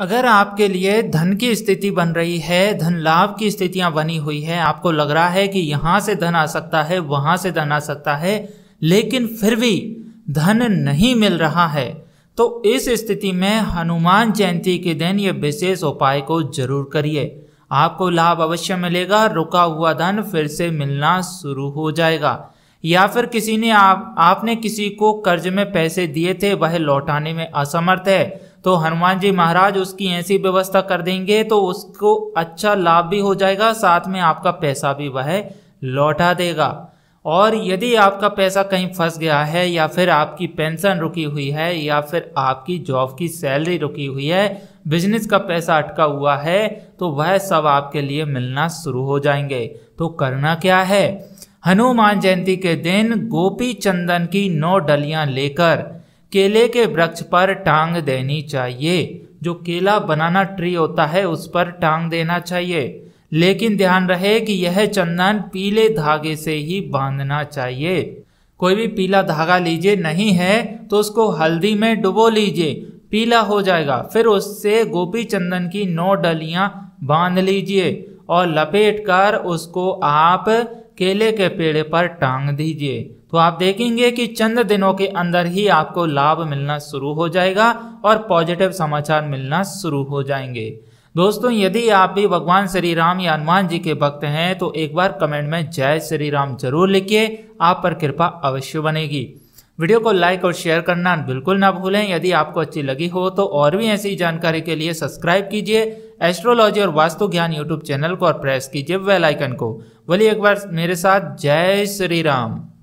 अगर आपके लिए धन की स्थिति बन रही है धन लाभ की स्थितियां बनी हुई है आपको लग रहा है कि यहाँ से धन आ सकता है वहाँ से धन आ सकता है लेकिन फिर भी धन नहीं मिल रहा है तो इस स्थिति में हनुमान जयंती के दिन ये विशेष उपाय को जरूर करिए आपको लाभ अवश्य मिलेगा रुका हुआ धन फिर से मिलना शुरू हो जाएगा या फिर किसी ने आप आपने किसी को कर्ज में पैसे दिए थे वह लौटाने में असमर्थ है तो हनुमान जी महाराज उसकी ऐसी व्यवस्था कर देंगे तो उसको अच्छा लाभ भी हो जाएगा साथ में आपका पैसा भी वह लौटा देगा और यदि आपका पैसा कहीं फंस गया है या फिर आपकी पेंशन रुकी हुई है या फिर आपकी जॉब की सैलरी रुकी हुई है बिजनेस का पैसा अटका हुआ है तो वह सब आपके लिए मिलना शुरू हो जाएंगे तो करना क्या है हनुमान जयंती के दिन गोपी चंदन की नौ डलियां लेकर केले के वृक्ष पर टांग देनी चाहिए जो केला बनाना ट्री होता है उस पर टांग देना चाहिए लेकिन ध्यान रहे कि यह चंदन पीले धागे से ही बांधना चाहिए कोई भी पीला धागा लीजिए नहीं है तो उसको हल्दी में डुबो लीजिए पीला हो जाएगा फिर उससे गोपी चंदन की नौ डलियां बांध लीजिए और लपेट कर उसको आप केले के पेड़ पर टांग दीजिए तो आप देखेंगे कि चंद दिनों के अंदर ही आपको लाभ मिलना शुरू हो जाएगा और पॉजिटिव समाचार मिलना शुरू हो जाएंगे दोस्तों यदि आप भी भगवान श्री राम या हनुमान जी के भक्त हैं तो एक बार कमेंट में जय श्री राम जरूर लिखिए आप पर कृपा अवश्य बनेगी वीडियो को लाइक और शेयर करना बिल्कुल ना भूलें यदि आपको अच्छी लगी हो तो और भी ऐसी जानकारी के लिए सब्सक्राइब कीजिए एस्ट्रोलॉजी और वास्तु ज्ञान यूट्यूब चैनल को और प्रेस कीजिए वेलाइकन आइकन को बोलिए एक बार मेरे साथ जय श्री राम